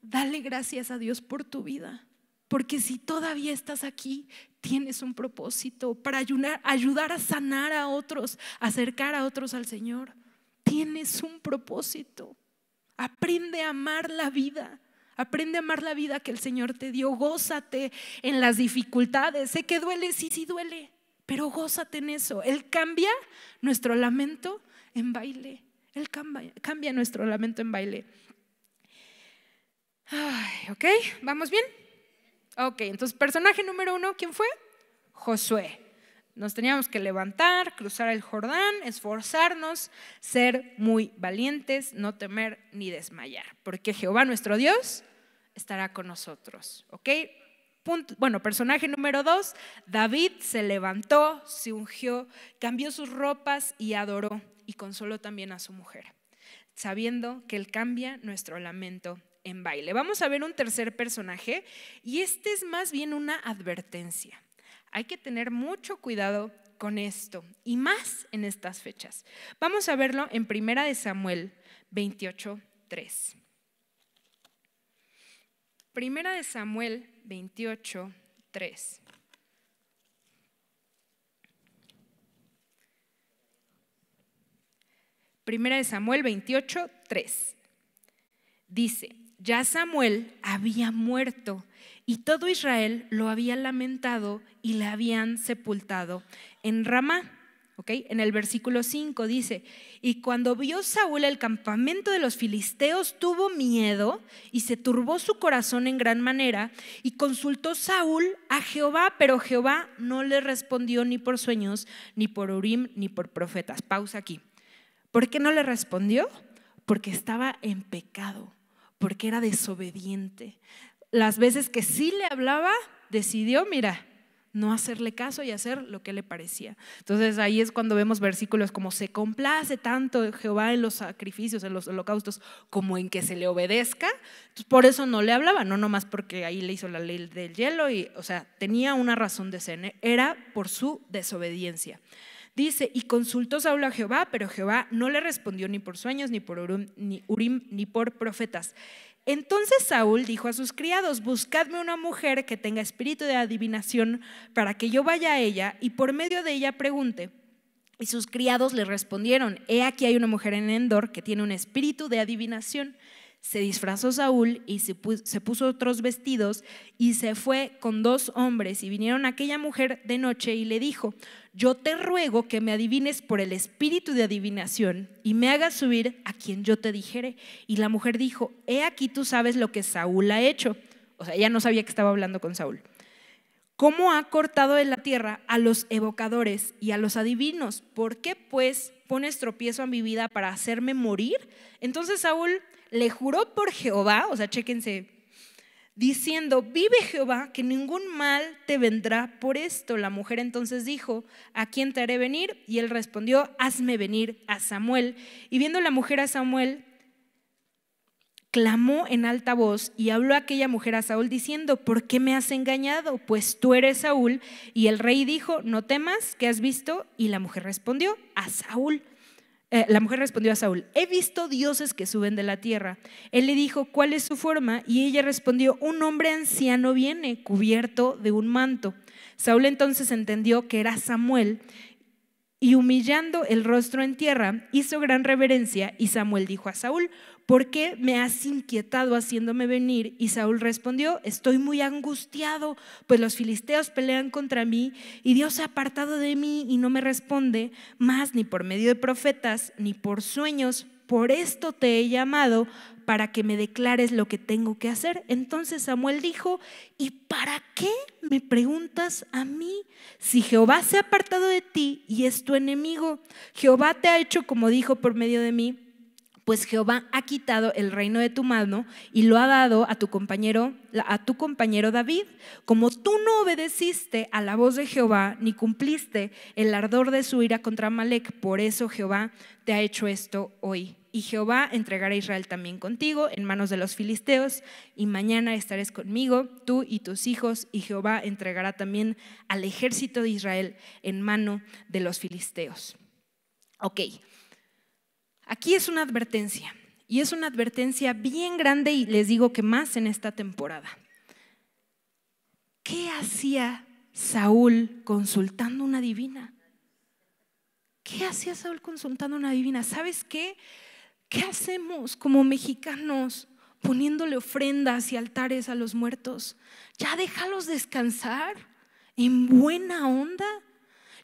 Dale gracias a Dios por tu vida. Porque si todavía estás aquí, tienes un propósito para ayudar, ayudar a sanar a otros, acercar a otros al Señor. Tienes un propósito. Aprende a amar la vida. Aprende a amar la vida que el Señor te dio. Gózate en las dificultades. Sé que duele, sí, sí duele, pero gózate en eso. Él cambia nuestro lamento en baile. Él cambia, nuestro lamento en baile. Ay, ¿Ok? ¿Vamos bien? Ok, entonces personaje número uno, ¿quién fue? Josué. Nos teníamos que levantar, cruzar el Jordán, esforzarnos, ser muy valientes, no temer ni desmayar, porque Jehová nuestro Dios estará con nosotros. bueno, personaje número dos, David se levantó, se ungió, cambió sus ropas y adoró y consoló también a su mujer, sabiendo que él cambia nuestro lamento en baile. Vamos a ver un tercer personaje y este es más bien una advertencia. Hay que tener mucho cuidado con esto y más en estas fechas. Vamos a verlo en Primera de Samuel 28:3. Primera de Samuel 28:3. Primera de Samuel 28, 3. Dice, ya Samuel había muerto y todo Israel lo había lamentado y le habían sepultado en Ramá. En el versículo 5 dice, y cuando vio Saúl el campamento de los filisteos, tuvo miedo y se turbó su corazón en gran manera, y consultó Saúl a Jehová, pero Jehová no le respondió ni por sueños, ni por Urim, ni por profetas. Pausa aquí. ¿Por qué no le respondió? Porque estaba en pecado porque era desobediente. Las veces que sí le hablaba, decidió, mira, no hacerle caso y hacer lo que le parecía. Entonces ahí es cuando vemos versículos como se complace tanto Jehová en los sacrificios, en los holocaustos, como en que se le obedezca. Entonces, por eso no le hablaba, no nomás porque ahí le hizo la ley del hielo y, o sea, tenía una razón de ser, ¿eh? era por su desobediencia. Dice, y consultó Saúl a Jehová, pero Jehová no le respondió ni por sueños, ni por Urim, ni, Urim, ni por profetas. Entonces Saúl dijo a sus criados, buscadme una mujer que tenga espíritu de adivinación para que yo vaya a ella y por medio de ella pregunte. Y sus criados le respondieron, he aquí hay una mujer en Endor que tiene un espíritu de adivinación se disfrazó Saúl y se puso, otros vestidos y se fue con dos hombres y vinieron aquella mujer de noche y le dijo, yo te ruego que me adivines por el espíritu de adivinación y me hagas subir a quien yo te dijere. Y la mujer dijo, he aquí tú sabes lo que Saúl ha hecho. O sea, ella no sabía que estaba hablando con Saúl. ¿Cómo ha cortado en la tierra a los evocadores y a los adivinos? ¿Por qué pues pones tropiezo a mi vida para hacerme morir? Entonces Saúl le juró por Jehová, o sea, chéquense, diciendo, vive Jehová, que ningún mal te vendrá por esto. La mujer entonces dijo, ¿a quién te haré venir? Y él respondió, hazme venir a Samuel. Y viendo la mujer a Samuel, clamó en alta voz y habló aquella mujer a Saúl diciendo, ¿por qué me has engañado? Pues tú eres Saúl. Y el rey dijo, no temas, que has visto? Y la mujer respondió, a Saúl. Eh, la mujer respondió a Saúl, he visto dioses que suben de la tierra. Él le dijo, ¿cuál es su forma? Y ella respondió, un hombre anciano viene cubierto de un manto. Saúl entonces entendió que era Samuel y humillando el rostro en tierra, hizo gran reverencia y Samuel dijo a Saúl, ¿por qué me has inquietado haciéndome venir? Y Saúl respondió, estoy muy angustiado, pues los filisteos pelean contra mí y Dios se ha apartado de mí y no me responde más ni por medio de profetas ni por sueños. Por esto te he llamado para que me declares lo que tengo que hacer. Entonces Samuel dijo, ¿y para qué me preguntas a mí? Si Jehová se ha apartado de ti y es tu enemigo, Jehová te ha hecho como dijo por medio de mí pues Jehová ha quitado el reino de tu mano y lo ha dado a tu compañero a tu compañero David, como tú no obedeciste a la voz de Jehová ni cumpliste el ardor de su ira contra Malek, por eso Jehová te ha hecho esto hoy. Y Jehová entregará a Israel también contigo en manos de los filisteos, y mañana estarás conmigo, tú y tus hijos, y Jehová entregará también al ejército de Israel en mano de los filisteos. Ok. Aquí es una advertencia, y es una advertencia bien grande y les digo que más en esta temporada. ¿Qué hacía Saúl consultando una divina? ¿Qué hacía Saúl consultando una divina? ¿Sabes qué? ¿Qué hacemos como mexicanos poniéndole ofrendas y altares a los muertos? Ya déjalos descansar en buena onda.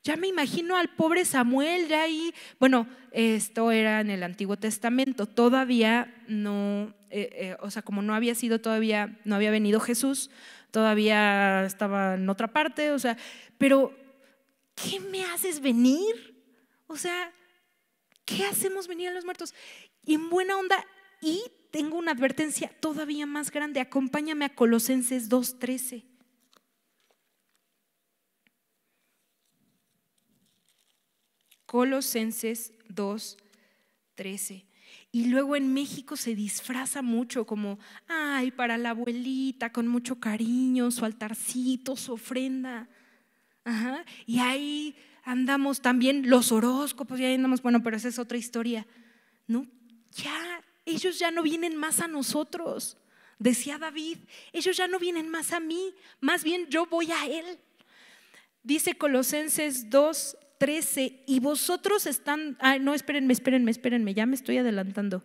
Ya me imagino al pobre Samuel ya ahí. Bueno, esto era en el Antiguo Testamento. Todavía no, eh, eh, o sea, como no había sido todavía, no había venido Jesús, todavía estaba en otra parte, o sea, pero ¿qué me haces venir? O sea, ¿qué hacemos venir a los muertos? Y en buena onda, y tengo una advertencia todavía más grande, acompáñame a Colosenses 2.13. Colosenses 2, 13. Y luego en México se disfraza mucho como, ay, para la abuelita, con mucho cariño, su altarcito, su ofrenda. Y ahí andamos también los horóscopos, ahí andamos, bueno, pero esa es otra historia. ¿No? Ya, ellos ya no vienen más a nosotros, decía David, ellos ya no vienen más a mí, más bien yo voy a Él. Dice Colosenses 2, 13, y vosotros están, ay, no, espérenme, espérenme, espérenme, ya me estoy adelantando.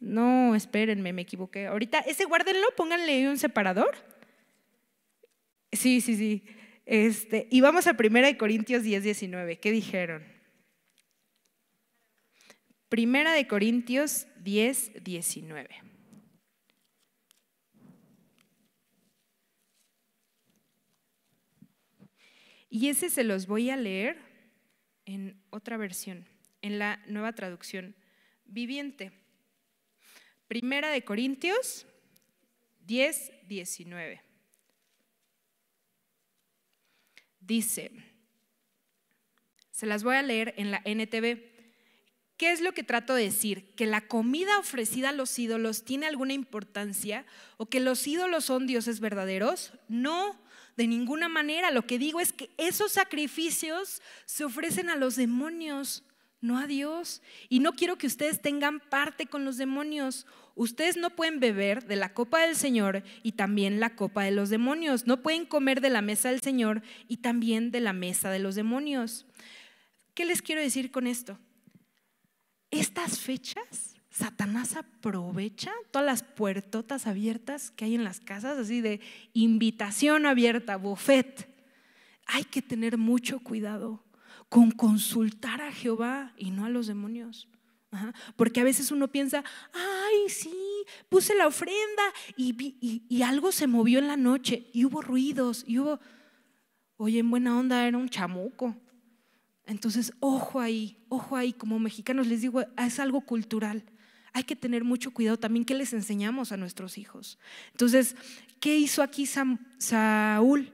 No, espérenme, me equivoqué. Ahorita, ese guárdenlo, pónganle un separador. Sí, sí, sí. Este, y vamos a 1 Corintios 10, 19. ¿Qué dijeron? Primera de Corintios 10, 19. Y ese se los voy a leer en otra versión, en la nueva traducción viviente. Primera de Corintios 10, 19. Dice, se las voy a leer en la NTV. ¿Qué es lo que trato de decir? ¿Que la comida ofrecida a los ídolos tiene alguna importancia o que los ídolos son dioses verdaderos? No, de ninguna manera. Lo que digo es que esos sacrificios se ofrecen a los demonios, no a Dios. Y no quiero que ustedes tengan parte con los demonios. Ustedes no pueden beber de la copa del Señor y también la copa de los demonios. No pueden comer de la mesa del Señor y también de la mesa de los demonios. ¿Qué les quiero decir con esto? Estas fechas Satanás aprovecha todas las puertotas abiertas que hay en las casas, así de invitación abierta, bufet. Hay que tener mucho cuidado con consultar a Jehová y no a los demonios. Porque a veces uno piensa, ay, sí, puse la ofrenda y, y algo se movió en la noche y hubo ruidos y hubo, oye, en buena onda era un chamuco. Entonces, ojo ahí, ojo ahí, como mexicanos les digo, es algo cultural hay que tener mucho cuidado también qué les enseñamos a nuestros hijos. Entonces, ¿qué hizo aquí Saúl?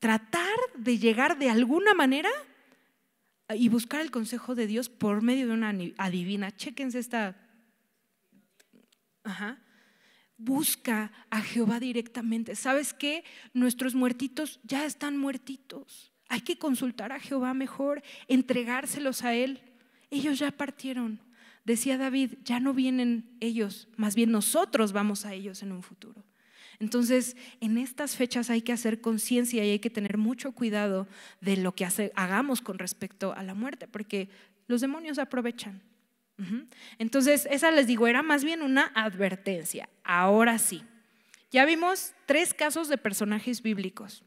Tratar de llegar de alguna manera y buscar el consejo de Dios por medio de una adivina. Chequense esta. Ajá. Busca a Jehová directamente. ¿Sabes qué? Nuestros muertitos ya están muertitos. Hay que consultar a Jehová mejor, entregárselos a Él. Ellos ya partieron. Decía David, ya no vienen ellos, más bien nosotros vamos a ellos en un futuro. Entonces, en estas fechas hay que hacer conciencia y hay que tener mucho cuidado de lo que hagamos con respecto a la muerte, porque los demonios aprovechan. Entonces, esa les digo, era más bien una advertencia. Ahora sí, ya vimos tres casos de personajes bíblicos.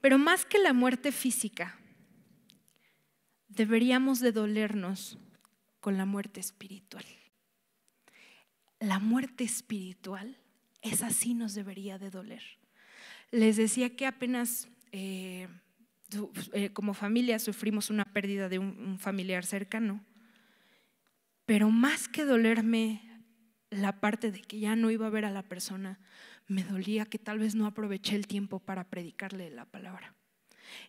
Pero más que la muerte física, deberíamos de dolernos con la muerte espiritual. La muerte espiritual es así nos debería de doler. Les decía que apenas eh, eh, como familia sufrimos una pérdida de un, familiar cercano, pero más que dolerme la parte de que ya no iba a ver a la persona, me dolía que tal vez no aproveché el tiempo para predicarle la palabra,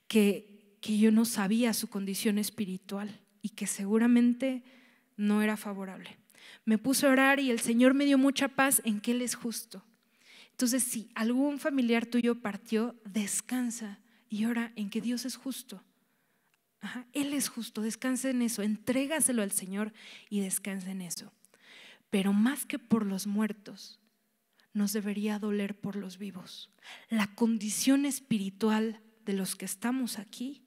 que, que yo no sabía su condición espiritual y que seguramente no era favorable. Me puse a orar y el Señor me dio mucha paz en que Él es justo. Entonces, si algún familiar tuyo partió, descansa y ora en que Dios es justo. él es justo, descansa en eso, entrégaselo al Señor y descansa en eso. Pero más que por los muertos, nos debería doler por los vivos. La condición espiritual de los que estamos aquí,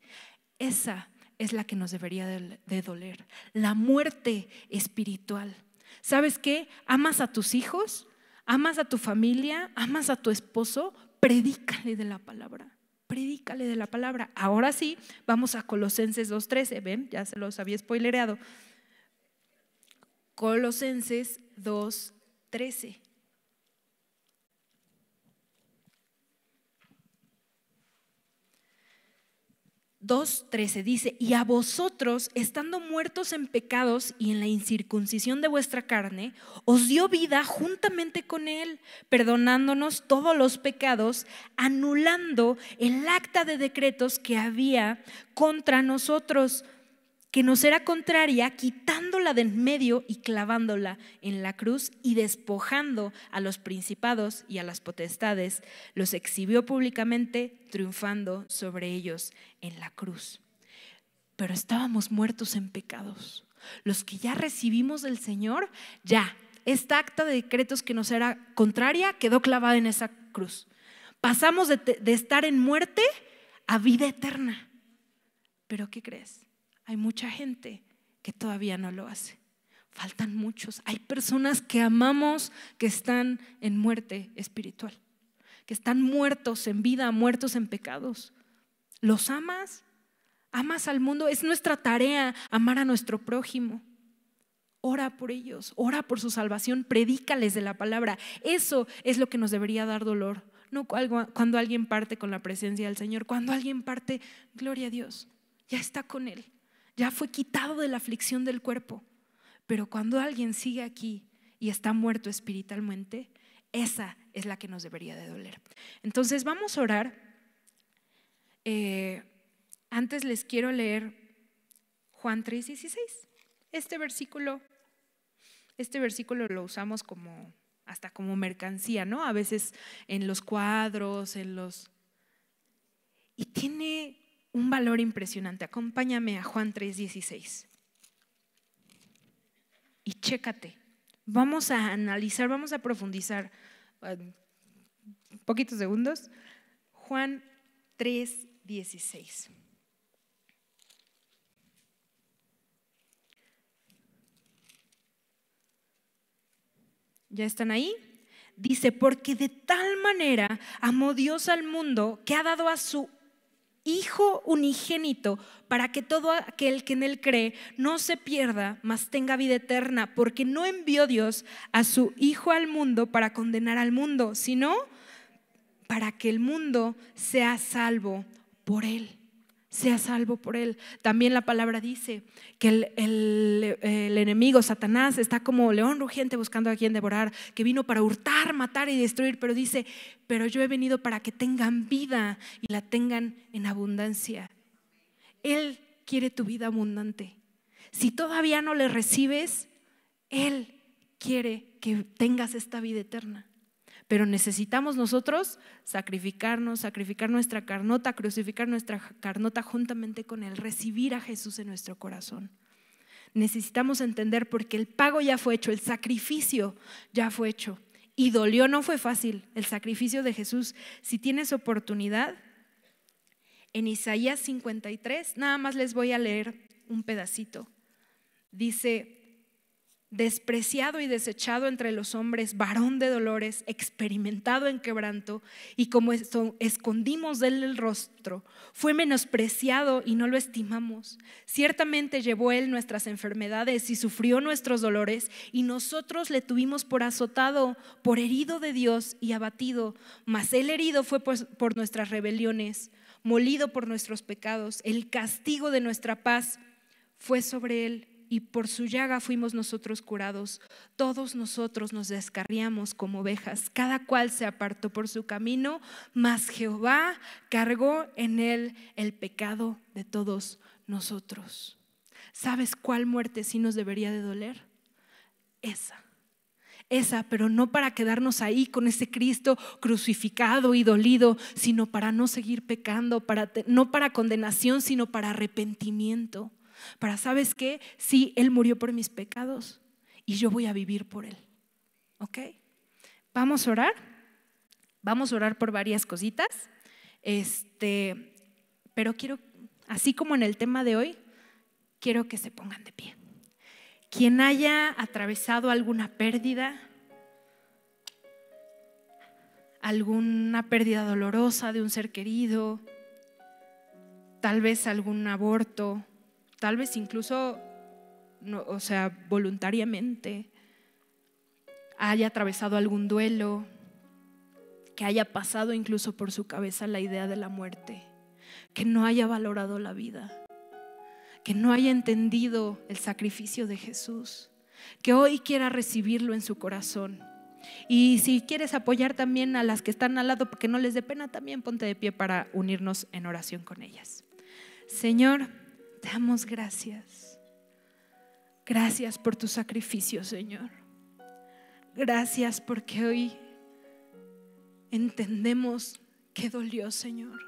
esa es la que nos debería de doler, la muerte espiritual. ¿Sabes qué? ¿Amas a tus hijos? ¿Amas a tu familia? ¿Amas a tu esposo? Predícale de la palabra. Predícale de la palabra. Ahora sí, vamos a Colosenses 2.13. Ven, ya se los había spoilereado. Colosenses 2.13. 2.13 dice, y a vosotros, estando muertos en pecados y en la incircuncisión de vuestra carne, os dio vida juntamente con Él, perdonándonos todos los pecados, anulando el acta de decretos que había contra nosotros que nos era contraria, quitándola de en medio y clavándola en la cruz y despojando a los principados y a las potestades, los exhibió públicamente, triunfando sobre ellos en la cruz. Pero estábamos muertos en pecados. Los que ya recibimos del Señor, ya, esta acta de decretos que nos era contraria quedó clavada en esa cruz. Pasamos de, de estar en muerte a vida eterna. Pero ¿qué crees? Hay mucha gente que todavía no lo hace. Faltan muchos. Hay personas que amamos que están en muerte espiritual, que están muertos en vida, muertos en pecados. ¿Los amas? ¿Amas al mundo? Es nuestra tarea amar a nuestro prójimo. Ora por ellos, ora por su salvación, predícales de la palabra. Eso es lo que nos debería dar dolor. No cuando alguien parte con la presencia del Señor, cuando alguien parte, gloria a Dios, ya está con Él ya fue quitado de la aflicción del cuerpo. Pero cuando alguien sigue aquí y está muerto espiritualmente, esa es la que nos debería de doler. Entonces vamos a orar. Eh, antes les quiero leer Juan 3:16. Este versículo, este versículo lo usamos como hasta como mercancía, ¿no? A veces en los cuadros, en los... Y tiene un valor impresionante. Acompáñame a Juan 3:16. Y chécate. Vamos a analizar, vamos a profundizar. Eh, poquitos segundos. Juan 3:16. ¿Ya están ahí? Dice, porque de tal manera amó Dios al mundo que ha dado a su Hijo unigénito, para que todo aquel que en él cree no se pierda, mas tenga vida eterna, porque no envió Dios a su Hijo al mundo para condenar al mundo, sino para que el mundo sea salvo por él sea salvo por él. También la palabra dice que el, enemigo, Satanás, está como león rugiente buscando a quien devorar, que vino para hurtar, matar y destruir, pero dice, pero yo he venido para que tengan vida y la tengan en abundancia. Él quiere tu vida abundante. Si todavía no le recibes, Él quiere que tengas esta vida eterna. Pero necesitamos nosotros sacrificarnos, sacrificar nuestra carnota, crucificar nuestra carnota juntamente con el recibir a Jesús en nuestro corazón. Necesitamos entender porque el pago ya fue hecho, el sacrificio ya fue hecho. Y dolió, no fue fácil el sacrificio de Jesús. Si tienes oportunidad, en Isaías 53, nada más les voy a leer un pedacito. Dice, despreciado y desechado entre los hombres, varón de dolores, experimentado en quebranto, y como escondimos de él el rostro, fue menospreciado y no lo estimamos. Ciertamente llevó él nuestras enfermedades y sufrió nuestros dolores, y nosotros le tuvimos por azotado, por herido de Dios y abatido, mas el herido fue pues, por nuestras rebeliones, molido por nuestros pecados, el castigo de nuestra paz fue sobre él y por su llaga fuimos nosotros curados. Todos nosotros nos descarriamos como ovejas, cada cual se apartó por su camino, mas Jehová cargó en él el pecado de todos nosotros. ¿Sabes cuál muerte sí nos debería de doler? Esa esa, pero no para quedarnos ahí con ese Cristo crucificado y dolido, sino para no seguir pecando, para, no para condenación, sino para arrepentimiento. Para, ¿sabes qué? Sí, Él murió por mis pecados y yo voy a vivir por Él. ¿Ok? Vamos a orar. Vamos a orar por varias cositas. Este, pero quiero, así como en el tema de hoy, quiero que se pongan de pie. Quien haya atravesado alguna pérdida, alguna pérdida dolorosa de un ser querido, tal vez algún aborto, tal vez incluso, o sea, voluntariamente, haya atravesado algún duelo, que haya pasado incluso por su cabeza la idea de la muerte, que no haya valorado la vida, que no haya entendido el sacrificio de Jesús, que hoy quiera recibirlo en su corazón. Y si quieres apoyar también a las que están al lado, porque no les dé pena, también ponte de pie para unirnos en oración con ellas. Señor, te damos gracias. Gracias por tu sacrificio, Señor. Gracias porque hoy entendemos que dolió, Señor.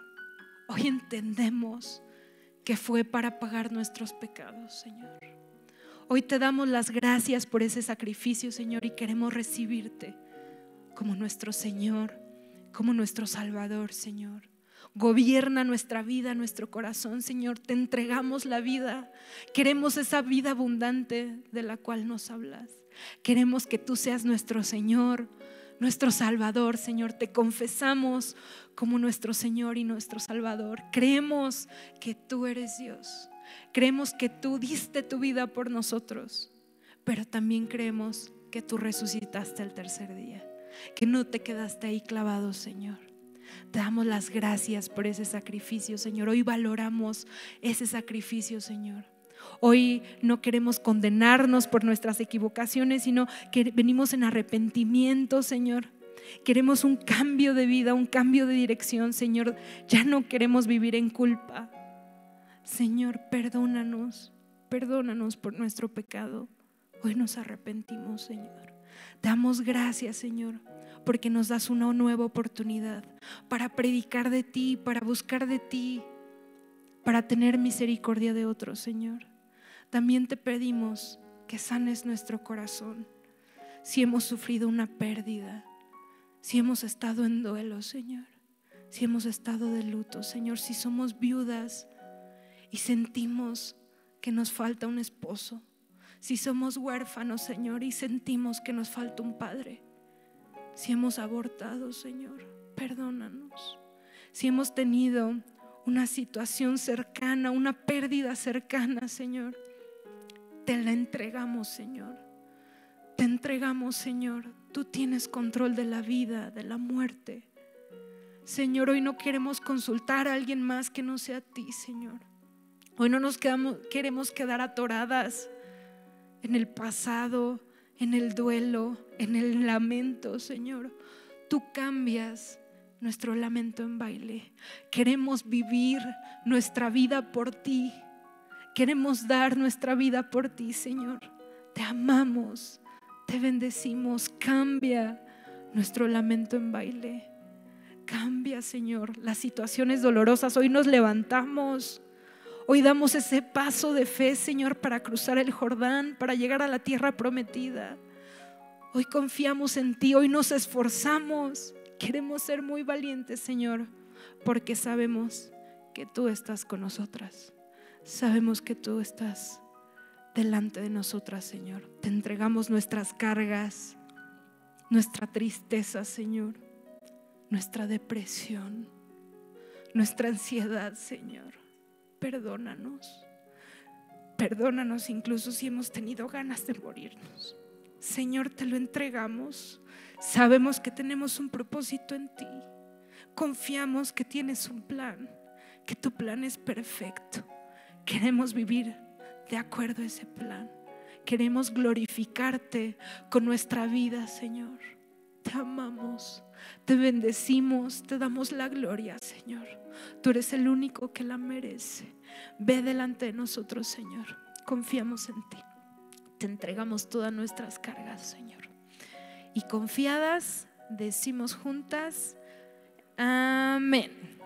Hoy entendemos que fue para pagar nuestros pecados, Señor. Hoy te damos las gracias por ese sacrificio, Señor, y queremos recibirte como nuestro Señor, como nuestro Salvador, Señor. Gobierna nuestra vida, nuestro corazón, Señor. Te entregamos la vida. Queremos esa vida abundante de la cual nos hablas. Queremos que tú seas nuestro Señor, nuestro Salvador, Señor. Te confesamos como nuestro Señor y nuestro Salvador. Creemos que tú eres Dios. Creemos que tú diste tu vida por nosotros, pero también creemos que tú resucitaste el tercer día, que no te quedaste ahí clavado, Señor damos las gracias por ese sacrificio, Señor. Hoy valoramos ese sacrificio, Señor. Hoy no queremos condenarnos por nuestras equivocaciones, sino que venimos en arrepentimiento, Señor. Queremos un cambio de vida, un cambio de dirección, Señor. Ya no queremos vivir en culpa. Señor, perdónanos, perdónanos por nuestro pecado. Hoy nos arrepentimos, Señor. Damos gracias, Señor, porque nos das una nueva oportunidad para predicar de ti, para buscar de ti, para tener misericordia de otros, Señor. También te pedimos que sanes nuestro corazón si hemos sufrido una pérdida, si hemos estado en duelo, Señor, si hemos estado de luto, Señor, si somos viudas y sentimos que nos falta un esposo, si somos huérfanos, Señor, y sentimos que nos falta un padre si hemos abortado, Señor, perdónanos. Si hemos tenido una situación cercana, una pérdida cercana, Señor, te la entregamos, Señor. Te entregamos, Señor. Tú tienes control de la vida, de la muerte. Señor, hoy no queremos consultar a alguien más que no sea ti, Señor. Hoy no nos quedamos, queremos quedar atoradas en el pasado, en el duelo, en el lamento, Señor. Tú cambias nuestro lamento en baile. Queremos vivir nuestra vida por ti. Queremos dar nuestra vida por ti, Señor. Te amamos, te bendecimos. Cambia nuestro lamento en baile. Cambia, Señor, las situaciones dolorosas. Hoy nos levantamos Hoy damos ese paso de fe, Señor, para cruzar el Jordán, para llegar a la tierra prometida. Hoy confiamos en ti, hoy nos esforzamos. Queremos ser muy valientes, Señor, porque sabemos que tú estás con nosotras. Sabemos que tú estás delante de nosotras, Señor. Te entregamos nuestras cargas, nuestra tristeza, Señor, nuestra depresión, nuestra ansiedad, Señor perdónanos. Perdónanos incluso si hemos tenido ganas de morirnos. Señor, te lo entregamos. Sabemos que tenemos un propósito en ti. Confiamos que tienes un plan, que tu plan es perfecto. Queremos vivir de acuerdo a ese plan. Queremos glorificarte con nuestra vida, Señor. Te amamos. Te bendecimos, te damos la gloria, Señor. Tú eres el único que la merece. Ve delante de nosotros, Señor. Confiamos en ti. Te entregamos todas nuestras cargas, Señor. Y confiadas, decimos juntas, amén.